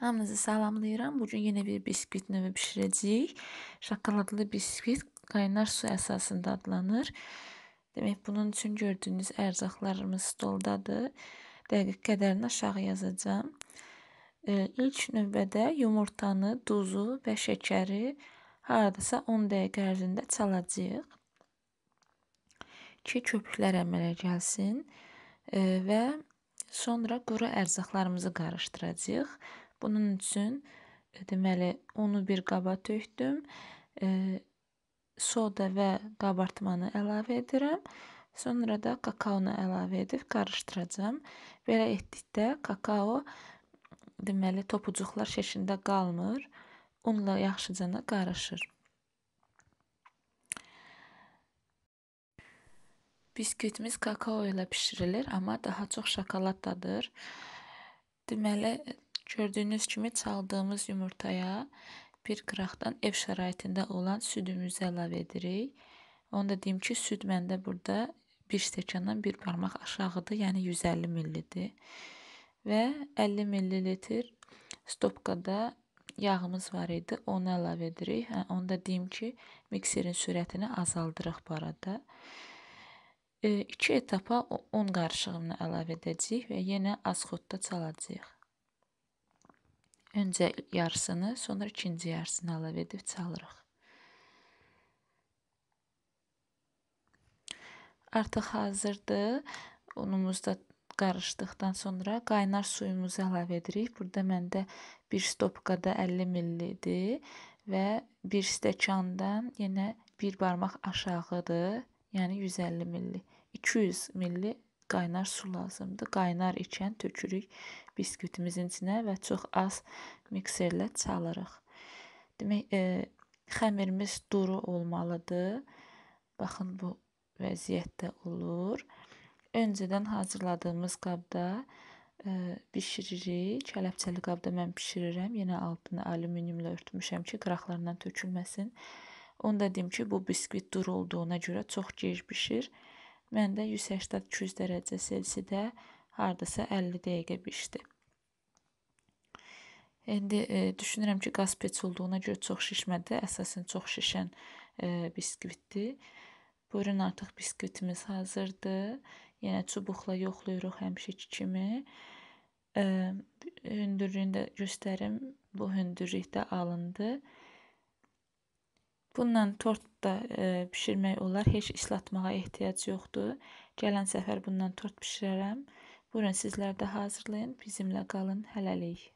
Hamınızı salamlayıram. Bu gün yenə bir biskvit növü bişirəcəyik. Şokoladlı biskvit qaynar su əsasında adlanır. Demək, bunun üçün gördüyünüz ərzaqlarımız stoldadır. Dəqiq qədərini aşağı yazacağam. E, ilk növbədə yumurtanı, duzu və şəkəri haradasa 10 dəqiqə ərzində çalacağıq ki, köpüklər əmələ gəlsin e, və sonra quru ərzaqlarımızı qarışdıracağıq. Bunun üçün e, deməli unu bir qaba tökdüm. E, soda və qabartmanı əlavə edirəm. Sonra da kakaonu əlavə edib qarışdıracam. Belə etdikdə kakao deməli topucuqlar şəklində qalmır. Unla yaxşıcana qarışır. Biskütimiz kakao ilə bişirilir, amma daha çox şokoladdadır. Deməli Gördüyünüz kimi çaldığımız yumurtaya bir qıraqdan ev şəraitində olan südümüzü əlavə edirik. Onu da deyim ki, süd məndə burada bir stəkandan bir barmaq aşağıdır, yəni 150 millidir. Və 50 millilitr stopkada yağımız var idi, onu əlavə edirik. Hə, onu da deyim ki, mikserin sürətini azaldırıq bu arada. 2 e, etapa un qarışığını əlavə edəcəyik və yenə az xodda çalacağıq. Öncə yarısını, sonra ikinci yarısını əlavə edib çalırıq. Artıq hazırdır. Unumuz da qarışdıqdan sonra qaynar suyumuzu əlavə edirik. Burada məndə 1 stopkada 50 ml-dir və 1 stəkandan yenə 1 barmaq aşağıdır, yəni 150 ml. 200 ml Qaynar su lazımdır. Qaynar ikən tökürük biskvitimizin içinə və çox az mikserlə çalırıq. Demək, e, xəmirimiz duru olmalıdır. Baxın bu vəziyyətdə olur. Öncədən hazırladığımız qabda e, bişiririk. Kələpçəli qabda mən bişirirəm. Yenə altını alüminiumla örtmüşəm ki, qıraqlarından tökülməsin. Onu da deyim ki, bu biskvit duru olduğuna görə çox gec bişir. Məndə 180-200 dərəcə Selsidə hardasa 50 dəqiqə bişdi. İndi e, düşünürəm ki, qaz peç olduğuna görə çox şişmədi. Əsasən çox şişən e, biskvitdir. Buyurun, artıq biskvitimiz hazırdır. Yenə çubuqla yoxlayırıq həmişəki kimi. E, hündürlüyünü də göstərim. Bu hündürlükdə alındı. Bununla tort da e, bişirmək olar. Heç islatmağa ehtiyac yoxdur. Gələn səfər bundan tort bişirərəm. Buyurun sizlər də hazırlayın. Bizimlə qalın. Hələlik.